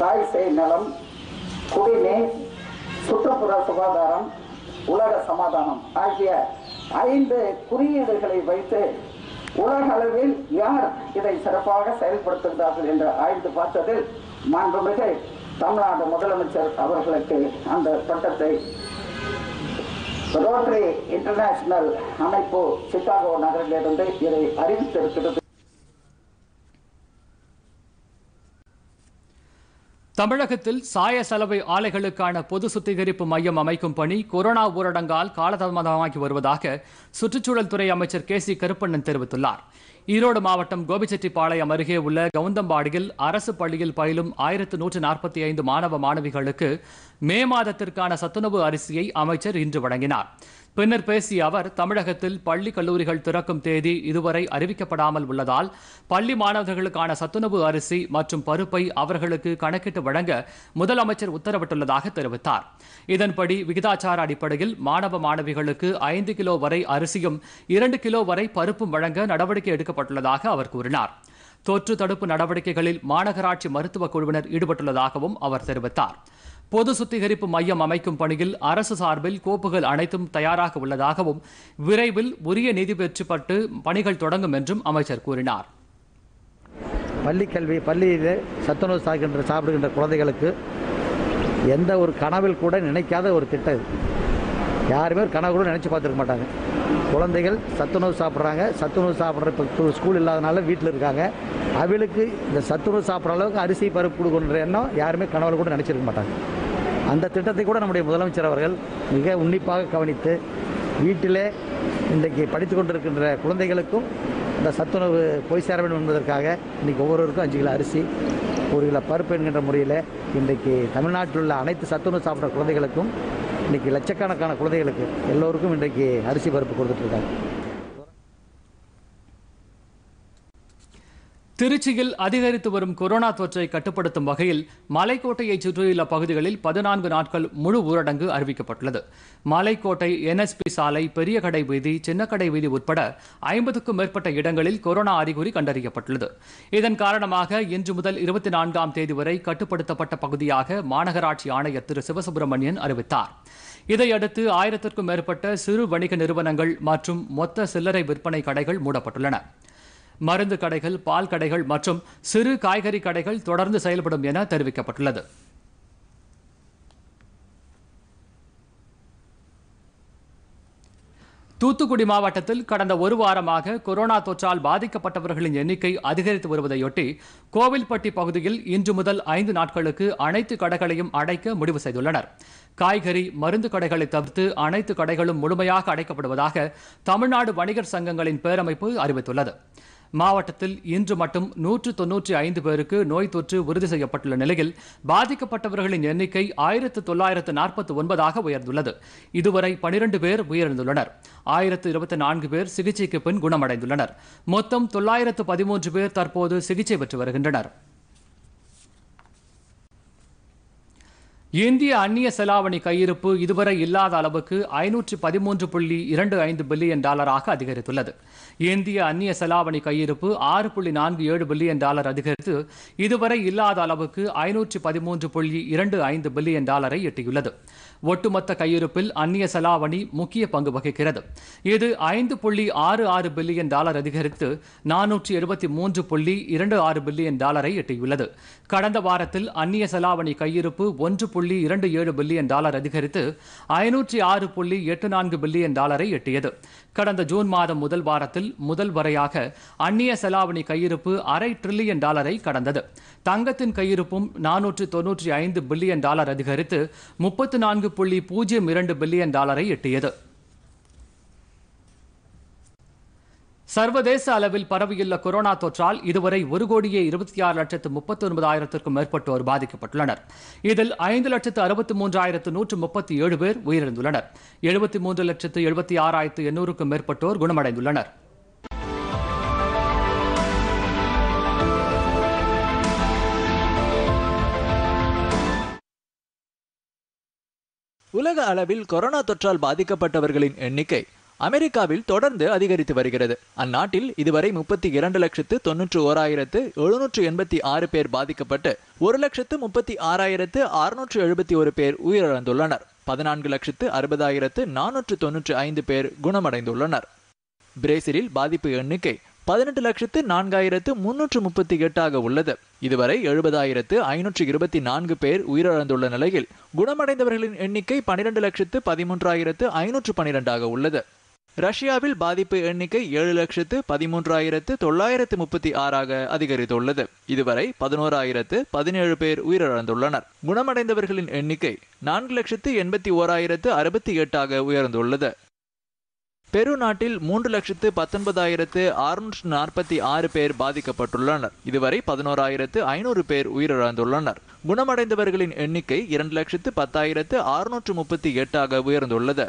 தாய் சேய் நலம் குடிநீர் சுற்றுப்புற சுகாதாரம் உலக சமாதானம் ஆகிய ஐந்து குறியீடுகளை வைத்து உலக அளவில் யார் இதை சிறப்பாக செயல்படுத்துகிறார்கள் என்று ஆய்ந்து பார்த்ததில் மாண்புமிகு தமிழ்நாடு முதலமைச்சர் அவர்களுக்கு அந்த பட்டத்தை ரோட்டரி இன்டர்நேஷனல் அமைப்பு சிக்காகோ நகரிலிருந்து இதை அறிவித்திருக்கிறது தமிழகத்தில் சாய சலவை ஆலைகளுக்கான பொது சுத்திகரிப்பு மையம் அமைக்கும் பணி கொரோனா ஊரடங்கால் காலதாமதமாகி வருவதாக சுற்றுச்சூழல் துறை அமைச்சர் கே சி கருப்பண்ணன் தெரிவித்துள்ளார் ஈரோடு மாவட்டம் கோபிச்செட்டிப்பாளையம் அருகே உள்ள கவுந்தம்பாடியில் அரசு பள்ளியில் பயிலும் ஆயிரத்து நூற்று நாற்பத்தி ஐந்து மாணவ மாணவிகளுக்கு மே மாதத்திற்கான சத்துணவு அரிசியை அமைச்சர் இன்று வழங்கினார் பின்னர் பேசிய அவர் தமிழகத்தில் பள்ளி கல்லூரிகள் திறக்கும் தேதி இதுவரை அறிவிக்கப்படாமல் உள்ளதால் பள்ளி மாணவர்களுக்கான சத்துணவு அரிசி மற்றும் பருப்பை அவர்களுக்கு கணக்கிட்டு வழங்க முதலமைச்சர் உத்தரவிட்டுள்ளதாக தெரிவித்தார் இதன்படி விகிதாச்சார அடிப்படையில் மாணவ மாணவிகளுக்கு ஐந்து கிலோ வரை அரிசியும் இரண்டு கிலோ வரை பருப்பும் வழங்க நடவடிக்கை எடுக்கப்பட்டுள்ளதாக அவர் கூறினார் தொற்று தடுப்பு நடவடிக்கைகளில் மாநகராட்சி மருத்துவக் குழுவினர் ஈடுபட்டுள்ளதாகவும் அவர் தெரிவித்தார் பொது சுத்திகரிப்பு மையம் அமைக்கும் பணியில் அரசு சார்பில் கோப்புகள் அனைத்தும் தயாராக உள்ளதாகவும் விரைவில் உரிய நிதி பெற்றுப்பட்டு பணிகள் தொடங்கும் என்றும் அமைச்சர் கூறினார் பள்ளிக்கல்வி பள்ளியில் சத்துணவு சாகின்ற சாப்பிடுகின்ற குழந்தைகளுக்கு எந்த ஒரு கனவில் கூட நினைக்காத ஒரு திட்டம் யாருமே ஒரு கனவு கூட நினச்சி பார்த்துருக்க மாட்டாங்க குழந்தைகள் சத்துணவு சாப்பிட்றாங்க சத்துணவு சாப்பிட்ற இப்போ ஸ்கூல் இல்லாதனால வீட்டில் இருக்காங்க அவளுக்கு இந்த சத்துணவு சாப்பிட்ற அளவுக்கு அரிசி பருப்பு கொடுக்கணுன்ற எண்ணம் யாருமே கனவுல கூட நினச்சிருக்க மாட்டாங்க அந்த திட்டத்தை கூட நம்முடைய முதலமைச்சர் அவர்கள் மிக உன்னிப்பாக கவனித்து வீட்டிலே இன்றைக்கு படித்து கொண்டிருக்கின்ற குழந்தைகளுக்கும் இந்த சத்துணவு போய் சேர வேண்டும் என்பதற்காக இன்றைக்கி ஒவ்வொருவருக்கும் அஞ்சு கிலோ அரிசி ஒரு கிலோ பருப்பு என்கின்ற முறையில் இன்றைக்கு தமிழ்நாட்டில் உள்ள அனைத்து சத்துணவு சாப்பிட்ற குழந்தைகளுக்கும் இன்றைக்கி லட்சக்கணக்கான குழந்தைகளுக்கு எல்லோருக்கும் இன்றைக்கு அரிசி பருப்பு கொடுத்துட்ருக்காங்க திருச்சியில் அதிகரித்து வரும் கொரோனா தொற்றை கட்டுப்படுத்தும் வகையில் மலைக்கோட்டையைச் சுற்றியுள்ள பகுதிகளில் பதினான்கு நாட்கள் முழு ஊரடங்கு அறிவிக்கப்பட்டுள்ளது மலைக்கோட்டை என்எஸ்பி சாலை பெரிய கடை வீதி சின்னக்கடை வீதி உட்பட ஐம்பதுக்கும் மேற்பட்ட இடங்களில் கொரோனா அறிகுறி கண்டறியப்பட்டுள்ளது இதன் காரணமாக இன்று முதல் இருபத்தி நான்காம் தேதி வரை கட்டுப்படுத்தப்பட்ட பகுதியாக மாநகராட்சி ஆணையர் திரு சிவசுப்பிரமணியன் அறிவித்தார் இதையடுத்து ஆயிரத்திற்கும் மேற்பட்ட சிறு வணிக நிறுவனங்கள் மற்றும் மொத்த சில்லறை விற்பனை கடைகள் மூடப்பட்டுள்ளன மருந்து கடைகள் பால் கடைகள் மற்றும் சிறு காய்கறி கடைகள் தொடர்ந்து செயல்படும் என தெரிவிக்கப்பட்டுள்ளது தூத்துக்குடி மாவட்டத்தில் கடந்த ஒரு வாரமாக கொரோனா தொற்றால் பாதிக்கப்பட்டவர்களின் எண்ணிக்கை அதிகரித்து வருவதையொட்டி கோவில்பட்டி பகுதியில் இன்று முதல் ஐந்து நாட்களுக்கு அனைத்து கடைகளையும் அடைக்க முடிவு செய்துள்ளனர் காய்கறி மருந்து கடைகளை தவிர்த்து அனைத்து கடைகளும் முழுமையாக அடைக்கப்படுவதாக தமிழ்நாடு வணிகர் சங்கங்களின் பேரமைப்பு அறிவித்துள்ளது மாவட்டத்தில் இன்று மட்டும் நூற்று தொன்னூற்றி ஐந்து பேருக்கு நோய் தொற்று உறுதி செய்யப்பட்டுள்ள நிலையில் பாதிக்கப்பட்டவர்களின் எண்ணிக்கை ஆயிரத்து தொள்ளாயிரத்து நாற்பத்தி ஒன்பதாக உயர்ந்துள்ளது இதுவரை பனிரண்டு பேர் உயிரிழந்துள்ளனர் ஆயிரத்து இருபத்தி நான்கு பேர் சிகிச்சைக்கு பின் குணமடைந்துள்ளனர் மொத்தம் தொள்ளாயிரத்து பதிமூன்று பேர் தற்போது சிகிச்சை பெற்று வருகின்றனர் இந்திய அந்நிய செலாவணி கையிருப்பு இதுவரை இல்லாத அளவுக்கு ஐநூற்று பதிமூன்று புள்ளி இரண்டு ஐந்து பில்லியன் டாலராக அதிகரித்துள்ளது இந்திய அந்நிய செலாவணி கையிருப்பு ஆறு புள்ளி நான்கு ஏழு பில்லியன் டாலர் அதிகரித்து இதுவரை இல்லாத அளவுக்கு ஐநூற்று பதிமூன்று புள்ளி இரண்டு ஐந்து பில்லியன் டாலரை எட்டியுள்ளது ஒட்டுமொத்த கையிருப்பில் அந்நிய செலாவணி முக்கிய பங்கு வகிக்கிறது இது ஐந்து புள்ளி ஆறு ஆறு பில்லியன் டாலர் அதிகரித்து நானூற்றி எழுபத்தி மூன்று புள்ளி இரண்டு ஆறு பில்லியன் டாலரை எட்டியுள்ளது கடந்த வாரத்தில் அந்நிய செலாவணி கையிருப்பு ஒன்று புள்ளி இரண்டு ஏழு பில்லியன் டாலர் அதிகரித்து ஐநூற்றி ஆறு புள்ளி எட்டு நான்கு பில்லியன் டாலரை எட்டியது கடந்த ஜூன் மாதம் முதல் வாரத்தில் முதல் வரையாக அந்நிய செலாவணி கையிருப்பு அரை டிரில்லியன் டாலரை கடந்தது தங்கத்தின் கையிருப்பும் நானூற்று தொன்னூற்றி ஐந்து பில்லியன் டாலர் அதிகரித்து முப்பத்து நான்கு புள்ளி பூஜ்ஜியம் இரண்டு பில்லியன் டாலரை எட்டியது சர்வதேச அளவில் பரவியுள்ள கொரோனா தொற்றால் இதுவரை ஒரு கோடியே இருபத்தி ஆறு லட்சத்து முப்பத்தி ஒன்பதாயிரத்திற்கும் மேற்பட்டோர் பாதிக்கப்பட்டுள்ளனர் இதில் ஐந்து லட்சத்து அறுபத்தி மூன்றாயிரத்து நூற்று முப்பத்தி ஏழு பேர் உயிரிழந்துள்ளனர் எழுபத்தி மூன்று லட்சத்து எழுபத்தி ஆறாயிரத்து எண்ணூறுக்கும் மேற்பட்டோர் குணமடைந்துள்ளனர் உலக அளவில் கொரோனா தொற்றால் பாதிக்கப்பட்டவர்களின் எண்ணிக்கை அமெரிக்காவில் தொடர்ந்து அதிகரித்து வருகிறது அந்நாட்டில் இதுவரை முப்பத்தி இரண்டு லட்சத்து தொன்னூற்று ஓராயிரத்து எழுநூற்று எண்பத்தி ஆறு பேர் பாதிக்கப்பட்டு ஒரு லட்சத்து முப்பத்தி ஆறாயிரத்து அறுநூற்று எழுபத்தி ஒரு பேர் உயிரிழந்துள்ளனர் பதினான்கு லட்சத்து அறுபதாயிரத்து நானூற்று தொன்னூற்று ஐந்து பேர் குணமடைந்துள்ளனர் பிரேசிலில் பாதிப்பு எண்ணிக்கை பதினெட்டு லட்சத்து நான்காயிரத்து முன்னூற்று முப்பத்தி எட்டாக உள்ளது இதுவரை எழுபதாயிரத்து ஐநூற்று இருபத்தி நான்கு பேர் உயிரிழந்துள்ள நிலையில் குணமடைந்தவர்களின் எண்ணிக்கை பனிரெண்டு லட்சத்து பதிமூன்றாயிரத்து ஐநூற்று பனிரெண்டாக உள்ளது ரஷ்யாவில் பாதிப்பு எண்ணிக்கை ஏழு லட்சத்து பதிமூன்றாயிரத்து தொள்ளாயிரத்து முப்பத்தி ஆறாக அதிகரித்துள்ளது இதுவரை பதினோராயிரத்து பதினேழு பேர் உயிரிழந்துள்ளனர் குணமடைந்தவர்களின் எண்ணிக்கை நான்கு லட்சத்து எண்பத்தி ஓராயிரத்து அறுபத்தி எட்டாக உயர்ந்துள்ளது பெரு நாட்டில் மூன்று லட்சத்து பத்தொன்பதாயிரத்து அறுநூற்று நாற்பத்தி ஆறு பேர் பாதிக்கப்பட்டுள்ளனர் இதுவரை பதினோராயிரத்து ஐநூறு பேர் உயிரிழந்துள்ளனர் குணமடைந்தவர்களின் எண்ணிக்கை இரண்டு லட்சத்து பத்தாயிரத்து அறுநூற்று முப்பத்தி எட்டாக உயர்ந்துள்ளது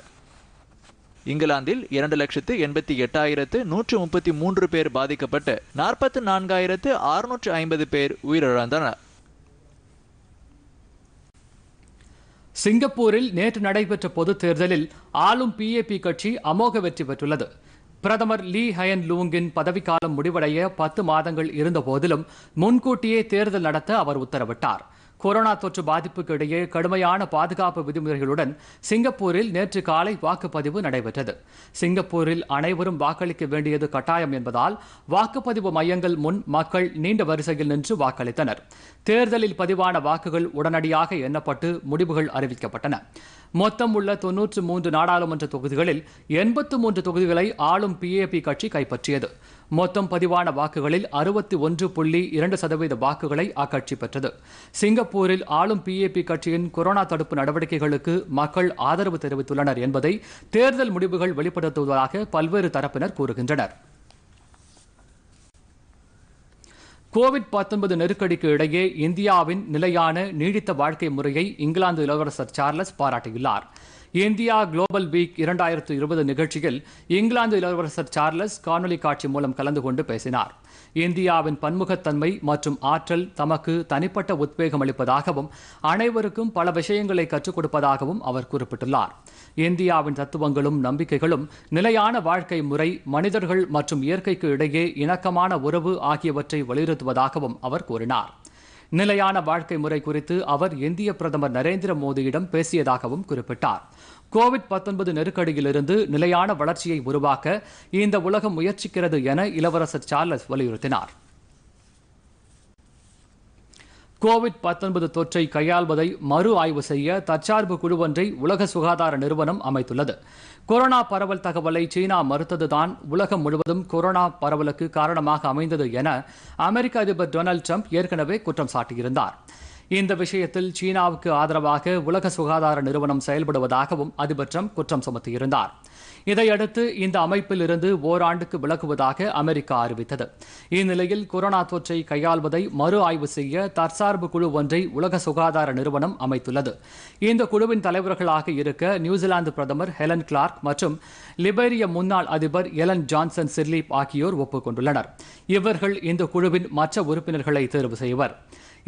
இங்கிலாந்தில் இரண்டு லட்சத்து எண்பத்தி எட்டாயிரத்து நூற்று முப்பத்தி மூன்று பேர் பாதிக்கப்பட்டு நாற்பத்தி நான்காயிரத்து அறுநூற்று ஐம்பது பேர் உயிரிழந்தனர் சிங்கப்பூரில் நேற்று நடைபெற்ற பொதுத் தேர்தலில் ஆளும் பிஏபி கட்சி அமோக வெற்றி பெற்றுள்ளது பிரதமர் லீ ஹயன் லூங்கின் பதவிக்காலம் முடிவடைய பத்து மாதங்கள் இருந்த போதிலும் முன்கூட்டியே தேர்தல் நடத்த அவர் உத்தரவிட்டார் கொரோனா தொற்று பாதிப்புக்கு இடையே கடுமையான பாதுகாப்பு விதிமுறைகளுடன் சிங்கப்பூரில் நேற்று காலை வாக்குப்பதிவு நடைபெற்றது சிங்கப்பூரில் அனைவரும் வாக்களிக்க வேண்டியது கட்டாயம் என்பதால் வாக்குப்பதிவு மையங்கள் முன் மக்கள் நீண்ட வரிசையில் நின்று வாக்களித்தனர் தேர்தலில் பதிவான வாக்குகள் உடனடியாக எண்ணப்பட்டு முடிவுகள் அறிவிக்கப்பட்டன மொத்தம் உள்ள தொன்னூற்று மூன்று நாடாளுமன்ற தொகுதிகளில் எண்பத்து மூன்று தொகுதிகளை ஆளும் பிஏபி கட்சி கைப்பற்றியது மொத்தம் பதிவான வாக்குகளில் அறுபத்தி ஒன்று புள்ளி இரண்டு சதவீத வாக்குகளை அக்கட்சி பெற்றது சிங்கப்பூரில் ஆளும் பிஏபி கட்சியின் கொரோனா தடுப்பு நடவடிக்கைகளுக்கு மக்கள் ஆதரவு தெரிவித்துள்ளனர் என்பதை தேர்தல் முடிவுகள் வெளிப்படுத்துவதாக பல்வேறு தரப்பினர் கூறுகின்றனர் கோவிட் பத்தொன்பது நெருக்கடிக்கு இடையே இந்தியாவின் நிலையான நீடித்த வாழ்க்கை முறையை இங்கிலாந்து இளவரசர் சார்லஸ் பாராட்டியுள்ளார் இந்தியா குளோபல் வீக் இரண்டாயிரத்து இருபது நிகழ்ச்சியில் இங்கிலாந்து இளவரசர் சார்லஸ் காணொலி காட்சி மூலம் கலந்து கொண்டு பேசினார் இந்தியாவின் பன்முகத்தன்மை மற்றும் ஆற்றல் தமக்கு தனிப்பட்ட உத்வேகம் அளிப்பதாகவும் அனைவருக்கும் பல விஷயங்களை கற்றுக் கொடுப்பதாகவும் அவர் குறிப்பிட்டுள்ளார் இந்தியாவின் தத்துவங்களும் நம்பிக்கைகளும் நிலையான வாழ்க்கை முறை மனிதர்கள் மற்றும் இயற்கைக்கு இடையே இணக்கமான உறவு ஆகியவற்றை வலியுறுத்துவதாகவும் அவர் கூறினார் நிலையான வாழ்க்கை முறை குறித்து அவர் இந்திய பிரதமர் நரேந்திர மோடியிடம் பேசியதாகவும் குறிப்பிட்டார் கோவிட் பத்தொன்பது நெருக்கடியிலிருந்து நிலையான வளர்ச்சியை உருவாக்க இந்த உலகம் முயற்சிக்கிறது என இளவரசர் சார்லஸ் வலியுறுத்தினார் கோவிட் பத்தொன்பது தொற்றை கையாள்வதை மறு ஆய்வு செய்ய தற்சார்பு குழு ஒன்றை உலக சுகாதார நிறுவனம் அமைத்துள்ளது கொரோனா பரவல் தகவலை சீனா மறுத்ததுதான் உலகம் முழுவதும் கொரோனா பரவலுக்கு காரணமாக அமைந்தது என அமெரிக்க அதிபர் டொனால்டு ட்ரம்ப் ஏற்கனவே குற்றம் சாட்டியிருந்தார் இந்த விஷயத்தில் சீனாவுக்கு ஆதரவாக உலக சுகாதார நிறுவனம் செயல்படுவதாகவும் அதிபர் ட்ரம்ப் குற்றம் சுமத்தியிருந்தார் இதையடுத்து இந்த அமைப்பில் இருந்து ஓராண்டுக்கு விலகுவதாக அமெரிக்கா அறிவித்தது இந்நிலையில் கொரோனா தொற்றை கையாள்வதை மறு ஆய்வு செய்ய தற்சார்பு குழு ஒன்றை உலக சுகாதார நிறுவனம் அமைத்துள்ளது இந்த குழுவின் தலைவர்களாக இருக்க நியூசிலாந்து பிரதமர் ஹெலன் கிளார்க் மற்றும் லிபேரிய முன்னாள் அதிபர் எலன் ஜான்சன் சிர்லீப் ஆகியோர் ஒப்புக்கொண்டுள்ளனர் இவர்கள் இந்த குழுவின் மற்ற உறுப்பினர்களை தேர்வு செய்வர்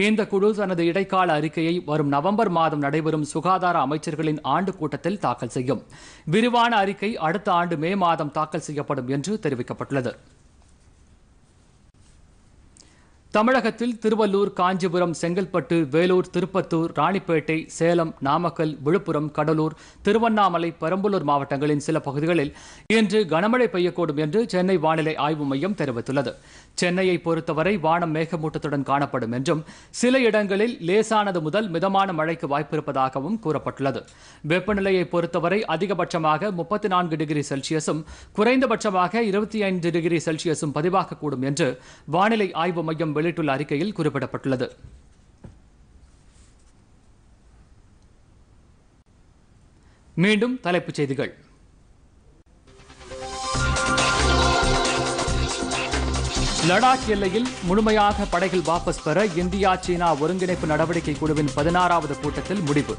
இந்த குழு தனது இடைக்கால அறிக்கையை வரும் நவம்பர் மாதம் நடைபெறும் சுகாதார அமைச்சர்களின் ஆண்டு கூட்டத்தில் தாக்கல் செய்யும் விரிவான அறிக்கை அடுத்த ஆண்டு மே மாதம் தாக்கல் செய்யப்படும் என்று தெரிவிக்கப்பட்டுள்ளது தமிழகத்தில் திருவள்ளூர் காஞ்சிபுரம் செங்கல்பட்டு வேலூர் திருப்பத்தூர் ராணிப்பேட்டை சேலம் நாமக்கல் விழுப்புரம் கடலூர் திருவண்ணாமலை பெரம்பலூர் மாவட்டங்களின் சில பகுதிகளில் இன்று கனமழை பெய்யக்கூடும் என்று சென்னை வானிலை ஆய்வு மையம் தெரிவித்துள்ளது சென்னையை பொறுத்தவரை வானம் மேகமூட்டத்துடன் காணப்படும் என்றும் சில இடங்களில் லேசானது முதல் மிதமான மழைக்கு வாய்ப்பிருப்பதாகவும் கூறப்பட்டுள்ளது வெப்பநிலையை பொறுத்தவரை அதிகபட்சமாக முப்பத்தி நான்கு டிகிரி செல்சியஸும் குறைந்தபட்சமாக இருபத்தி ஐந்து டிகிரி செல்சியஸும் பதிவாகக்கூடும் என்று வானிலை ஆய்வு மையம் வெளியிட்டுள்ள அறிக்கையில் குறிப்பிடப்பட்டுள்ளது மீண்டும் தலைப்புச் செய்திகள் லடாக் எல்லையில் முழுமையாக படைகள் வாபஸ் பெற இந்தியா சீனா ஒருங்கிணைப்பு நடவடிக்கை குழுவின் பதினாறாவது கூட்டத்தில் முடிவு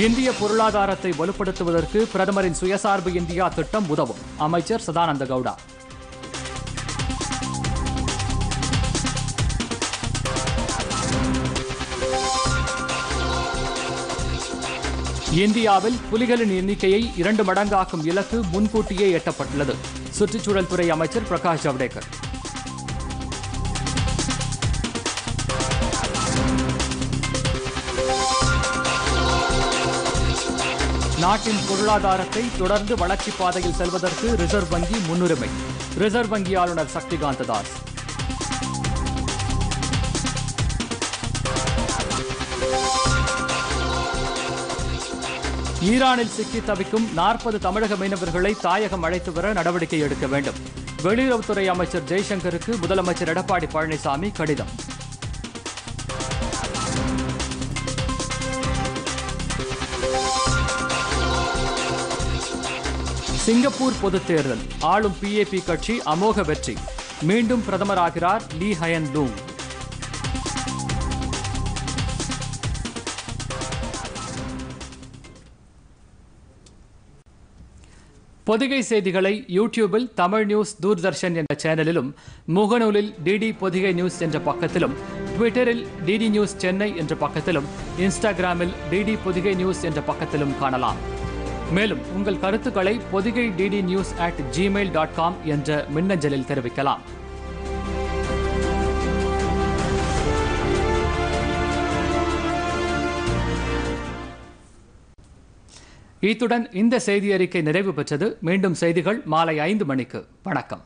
இந்திய பொருளாதாரத்தை வலுப்படுத்துவதற்கு பிரதமரின் சுயசார்பு இந்தியா திட்டம் உதவும் அமைச்சர் சதானந்த கவுடா இந்தியாவில் புலிகளின் எண்ணிக்கையை இரண்டு மடங்காக்கும் இலக்கு முன்கூட்டியே எட்டப்பட்டுள்ளது சுற்றுச்சூழல் துறை அமைச்சர் பிரகாஷ் ஜவடேகர் நாட்டின் பொருளாதாரத்தை தொடர்ந்து வளர்ச்சி பாதையில் செல்வதற்கு ரிசர்வ் வங்கி முன்னுரிமை ரிசர்வ் வங்கி ஆளுநர் சக்திகாந்த தாஸ் ஈரானில் சிக்கி தவிக்கும் நாற்பது தமிழக மீனவர்களை தாயகம் அழைத்து வர நடவடிக்கை எடுக்க வேண்டும் வெளியுறவுத்துறை அமைச்சர் ஜெய்சங்கருக்கு முதலமைச்சர் எடப்பாடி பழனிசாமி கடிதம் சிங்கப்பூர் பொதுத் தேர்தல் ஆளும் பிஏபி கட்சி அமோக வெற்றி மீண்டும் பிரதமராகிறார் லீ ஹயன் லூங் பொதிகை செய்திகளை யூடியூபில் தமிழ் நியூஸ் தூர்தர்ஷன் என்ற சேனலிலும் முகநூலில் டிடி பொதிகை நியூஸ் என்ற பக்கத்திலும் ட்விட்டரில் டிடி நியூஸ் சென்னை என்ற பக்கத்திலும் இன்ஸ்டாகிராமில் டிடி பொதிகை நியூஸ் என்ற பக்கத்திலும் காணலாம் மேலும் உங்கள் கருத்துக்களை Podhigai DD news at gmail dot com என்ற மின்னஞ்சலில் தெரிவிக்கலாம் இத்துடன் இந்த நிறைவு பெற்றது மீண்டும் செய்திகள் மாலை ஐந்து மணிக்கு வணக்கம்